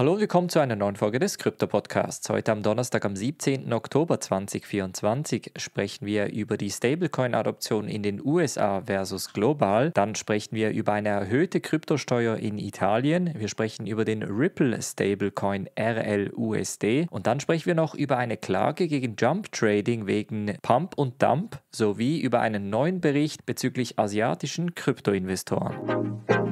Hallo und willkommen zu einer neuen Folge des Krypto-Podcasts. Heute am Donnerstag, am 17. Oktober 2024, sprechen wir über die Stablecoin-Adoption in den USA versus global. Dann sprechen wir über eine erhöhte Kryptosteuer in Italien. Wir sprechen über den Ripple-Stablecoin RLUSD. Und dann sprechen wir noch über eine Klage gegen Jump Trading wegen Pump und Dump sowie über einen neuen Bericht bezüglich asiatischen Kryptoinvestoren. investoren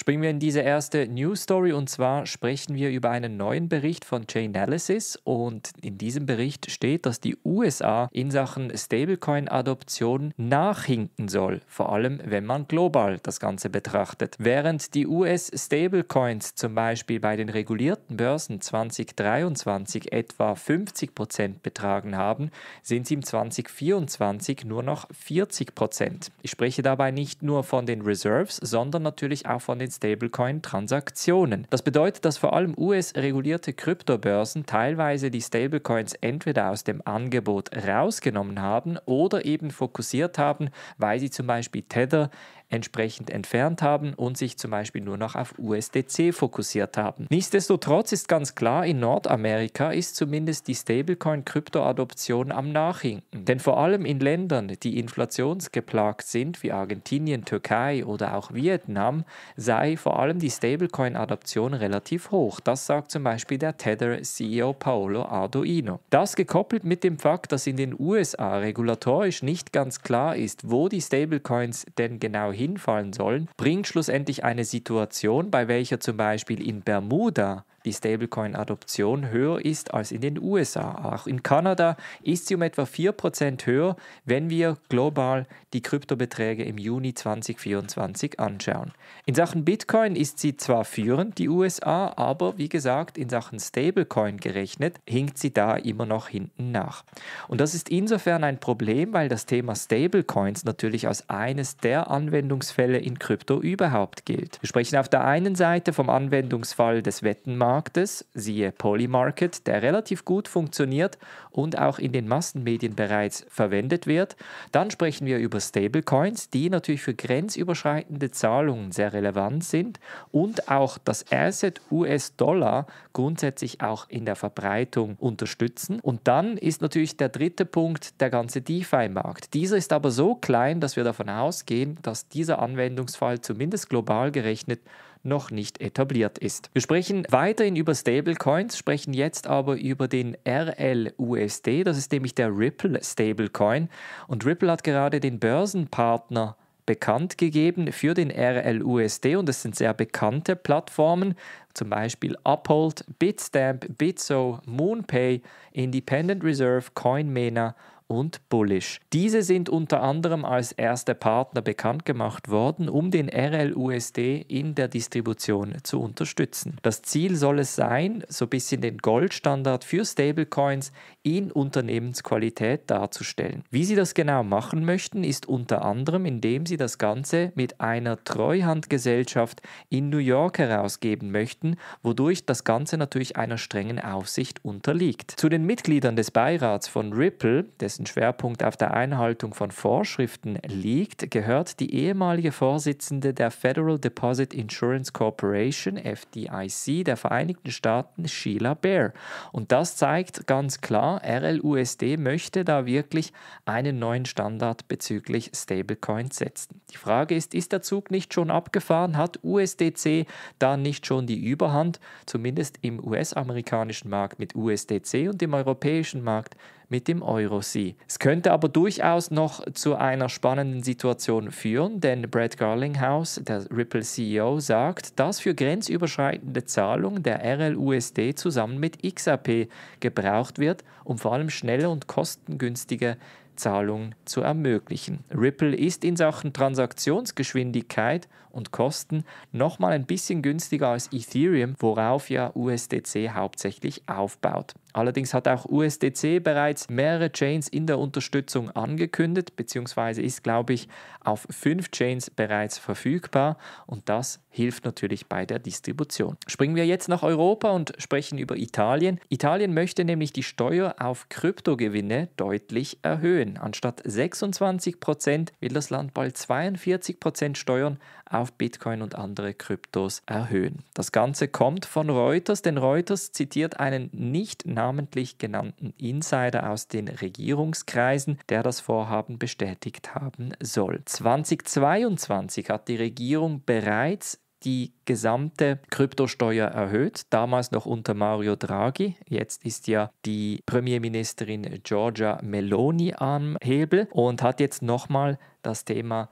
Springen wir in diese erste News Story und zwar sprechen wir über einen neuen Bericht von Chainalysis und in diesem Bericht steht, dass die USA in Sachen Stablecoin-Adoption nachhinken soll, vor allem wenn man global das Ganze betrachtet. Während die US-Stablecoins zum Beispiel bei den regulierten Börsen 2023 etwa 50% betragen haben, sind sie im 2024 nur noch 40%. Ich spreche dabei nicht nur von den Reserves, sondern natürlich auch von den mit Stablecoin-Transaktionen. Das bedeutet, dass vor allem US-regulierte Kryptobörsen teilweise die Stablecoins entweder aus dem Angebot rausgenommen haben oder eben fokussiert haben, weil sie zum Beispiel Tether entsprechend entfernt haben und sich zum Beispiel nur noch auf USDC fokussiert haben. Nichtsdestotrotz ist ganz klar, in Nordamerika ist zumindest die Stablecoin-Krypto-Adoption am Nachhinken. Denn vor allem in Ländern, die inflationsgeplagt sind, wie Argentinien, Türkei oder auch Vietnam, sei vor allem die Stablecoin-Adoption relativ hoch. Das sagt zum Beispiel der Tether-CEO Paolo Arduino. Das gekoppelt mit dem Fakt, dass in den USA regulatorisch nicht ganz klar ist, wo die Stablecoins denn genau hinfallen sollen, bringt schlussendlich eine Situation, bei welcher zum Beispiel in Bermuda die Stablecoin-Adoption höher ist als in den USA. Auch in Kanada ist sie um etwa 4% höher, wenn wir global die Kryptobeträge im Juni 2024 anschauen. In Sachen Bitcoin ist sie zwar führend, die USA, aber wie gesagt, in Sachen Stablecoin gerechnet, hinkt sie da immer noch hinten nach. Und das ist insofern ein Problem, weil das Thema Stablecoins natürlich als eines der Anwendungsfälle in Krypto überhaupt gilt. Wir sprechen auf der einen Seite vom Anwendungsfall des Wettenmarktes, Marktes, siehe Polymarket, der relativ gut funktioniert und auch in den Massenmedien bereits verwendet wird. Dann sprechen wir über Stablecoins, die natürlich für grenzüberschreitende Zahlungen sehr relevant sind und auch das Asset US-Dollar grundsätzlich auch in der Verbreitung unterstützen. Und dann ist natürlich der dritte Punkt der ganze DeFi-Markt. Dieser ist aber so klein, dass wir davon ausgehen, dass dieser Anwendungsfall zumindest global gerechnet noch nicht etabliert ist. Wir sprechen weiterhin über Stablecoins, sprechen jetzt aber über den RLUSD, das ist nämlich der Ripple Stablecoin. Und Ripple hat gerade den Börsenpartner bekannt gegeben für den RLUSD und es sind sehr bekannte Plattformen, zum Beispiel Uphold, Bitstamp, Bitso, Moonpay, Independent Reserve, CoinMena und Bullish. Diese sind unter anderem als erste Partner bekannt gemacht worden, um den RLUSD in der Distribution zu unterstützen. Das Ziel soll es sein, so ein bisschen den Goldstandard für Stablecoins in Unternehmensqualität darzustellen. Wie Sie das genau machen möchten, ist unter anderem, indem Sie das Ganze mit einer Treuhandgesellschaft in New York herausgeben möchten, wodurch das Ganze natürlich einer strengen Aufsicht unterliegt. Zu den Mitgliedern des Beirats von Ripple, dessen Schwerpunkt auf der Einhaltung von Vorschriften liegt, gehört die ehemalige Vorsitzende der Federal Deposit Insurance Corporation, FDIC, der Vereinigten Staaten, Sheila Baer. Und das zeigt ganz klar, RLUSD möchte da wirklich einen neuen Standard bezüglich Stablecoins setzen. Die Frage ist, ist der Zug nicht schon abgefahren? Hat USDC da nicht schon die Überhand, zumindest im US-amerikanischen Markt mit USDC und im europäischen Markt mit dem Euro sein. Es könnte aber durchaus noch zu einer spannenden Situation führen, denn Brad Garlinghouse, der Ripple CEO, sagt, dass für grenzüberschreitende Zahlungen der RLUSD zusammen mit XAP gebraucht wird, um vor allem schnelle und kostengünstige Zahlungen zu ermöglichen. Ripple ist in Sachen Transaktionsgeschwindigkeit und Kosten nochmal ein bisschen günstiger als Ethereum, worauf ja USDC hauptsächlich aufbaut. Allerdings hat auch USDC bereits mehrere Chains in der Unterstützung angekündigt, beziehungsweise ist, glaube ich, auf fünf Chains bereits verfügbar und das hilft natürlich bei der Distribution. Springen wir jetzt nach Europa und sprechen über Italien. Italien möchte nämlich die Steuer auf Kryptogewinne deutlich erhöhen. Anstatt 26% Prozent will das Land bald 42% Prozent Steuern auf auf Bitcoin und andere Kryptos erhöhen. Das Ganze kommt von Reuters, denn Reuters zitiert einen nicht namentlich genannten Insider aus den Regierungskreisen, der das Vorhaben bestätigt haben soll. 2022 hat die Regierung bereits die gesamte Kryptosteuer erhöht, damals noch unter Mario Draghi. Jetzt ist ja die Premierministerin Giorgia Meloni am Hebel und hat jetzt nochmal das Thema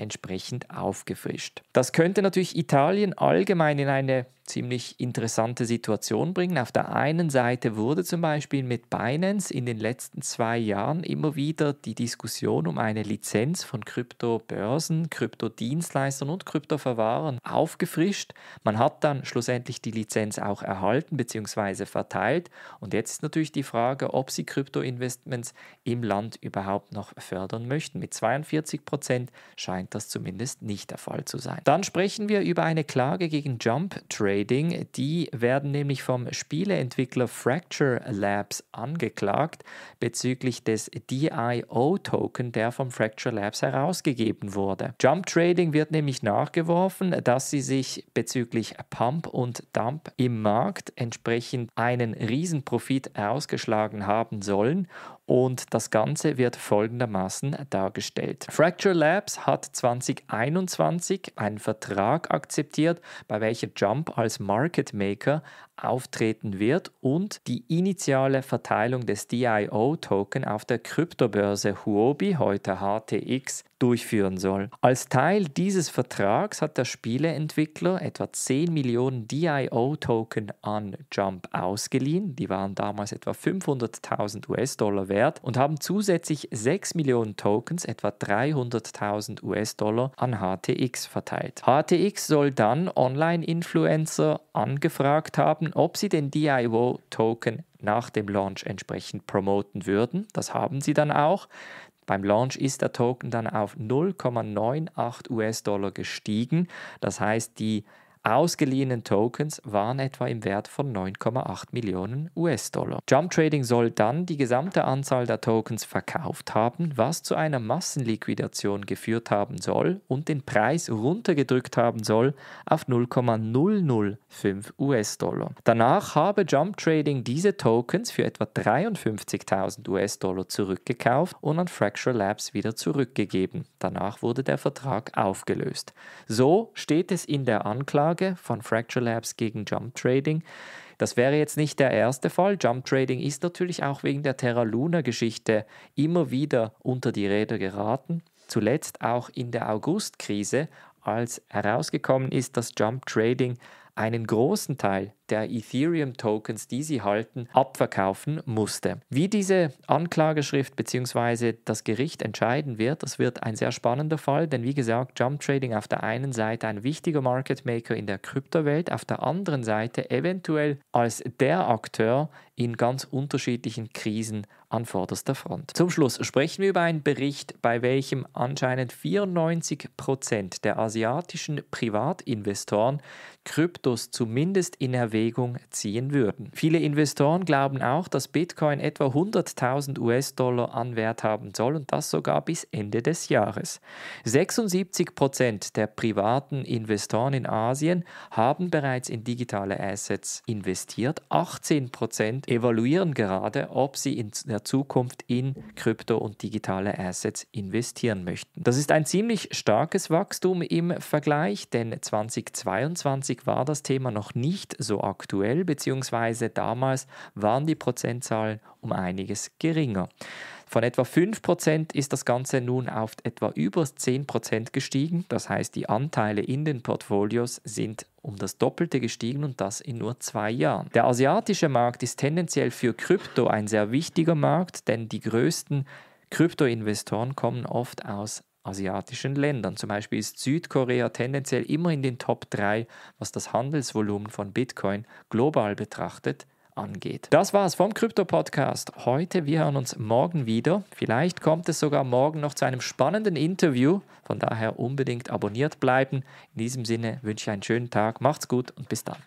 entsprechend aufgefrischt. Das könnte natürlich Italien allgemein in eine ziemlich interessante Situation bringen. Auf der einen Seite wurde zum Beispiel mit Binance in den letzten zwei Jahren immer wieder die Diskussion um eine Lizenz von Kryptobörsen, Kryptodienstleistern und Kryptoverwahrern aufgefrischt. Man hat dann schlussendlich die Lizenz auch erhalten bzw. verteilt. Und jetzt ist natürlich die Frage, ob sie Kryptoinvestments im Land überhaupt noch fördern möchten. Mit 42 Prozent scheint das zumindest nicht der Fall zu sein. Dann sprechen wir über eine Klage gegen Jump Trade. Trading. Die werden nämlich vom Spieleentwickler Fracture Labs angeklagt bezüglich des DIO-Token, der vom Fracture Labs herausgegeben wurde. Jump Trading wird nämlich nachgeworfen, dass sie sich bezüglich Pump und Dump im Markt entsprechend einen Riesenprofit ausgeschlagen haben sollen und das Ganze wird folgendermaßen dargestellt. Fracture Labs hat 2021 einen Vertrag akzeptiert, bei welcher Jump als Market Maker auftreten wird und die initiale Verteilung des DIO-Token auf der Kryptobörse Huobi, heute HTX, durchführen soll. Als Teil dieses Vertrags hat der Spieleentwickler etwa 10 Millionen DIO-Token an Jump ausgeliehen, die waren damals etwa 500.000 US-Dollar wert, und haben zusätzlich 6 Millionen Tokens, etwa 300.000 US-Dollar, an HTX verteilt. HTX soll dann Online-Influencer angefragt haben, prüfen, ob sie den DIO-Token nach dem Launch entsprechend promoten würden. Das haben sie dann auch. Beim Launch ist der Token dann auf 0,98 US-Dollar gestiegen. Das heißt, die Ausgeliehenen Tokens waren etwa im Wert von 9,8 Millionen US-Dollar. Jump Trading soll dann die gesamte Anzahl der Tokens verkauft haben, was zu einer Massenliquidation geführt haben soll und den Preis runtergedrückt haben soll auf 0,005 US-Dollar. Danach habe Jump Trading diese Tokens für etwa 53.000 US-Dollar zurückgekauft und an Fracture Labs wieder zurückgegeben. Danach wurde der Vertrag aufgelöst. So steht es in der Anklage Anklage von Fracture Labs gegen Jump Trading. Das wäre jetzt nicht der erste Fall. Jump Trading ist natürlich auch wegen der Terra Luna Geschichte immer wieder unter die Räder geraten. Zuletzt auch in der August-Krise, als herausgekommen ist, dass Jump Trading einen großen Teil der Ethereum-Tokens, die sie halten, abverkaufen musste. Wie diese Anklageschrift bzw. das Gericht entscheiden wird, das wird ein sehr spannender Fall, denn wie gesagt, Jump Trading auf der einen Seite ein wichtiger Market Maker in der Kryptowelt, auf der anderen Seite eventuell als der Akteur in ganz unterschiedlichen Krisen an vorderster Front. Zum Schluss sprechen wir über einen Bericht, bei welchem anscheinend 94% Prozent der asiatischen Privatinvestoren Kryptos zumindest in Erwägung Bewegung ziehen würden. Viele Investoren glauben auch, dass Bitcoin etwa 100.000 US-Dollar an Wert haben soll und das sogar bis Ende des Jahres. 76 Prozent der privaten Investoren in Asien haben bereits in digitale Assets investiert. 18 Prozent evaluieren gerade, ob sie in der Zukunft in Krypto und digitale Assets investieren möchten. Das ist ein ziemlich starkes Wachstum im Vergleich, denn 2022 war das Thema noch nicht so aktuell aktuell, beziehungsweise damals waren die Prozentzahlen um einiges geringer. Von etwa 5% ist das Ganze nun auf etwa über 10% gestiegen, das heißt die Anteile in den Portfolios sind um das Doppelte gestiegen und das in nur zwei Jahren. Der asiatische Markt ist tendenziell für Krypto ein sehr wichtiger Markt, denn die größten Kryptoinvestoren kommen oft aus asiatischen Ländern. Zum Beispiel ist Südkorea tendenziell immer in den Top 3, was das Handelsvolumen von Bitcoin global betrachtet angeht. Das war's vom Krypto-Podcast heute. Wir hören uns morgen wieder. Vielleicht kommt es sogar morgen noch zu einem spannenden Interview. Von daher unbedingt abonniert bleiben. In diesem Sinne wünsche ich einen schönen Tag. Macht's gut und bis dann.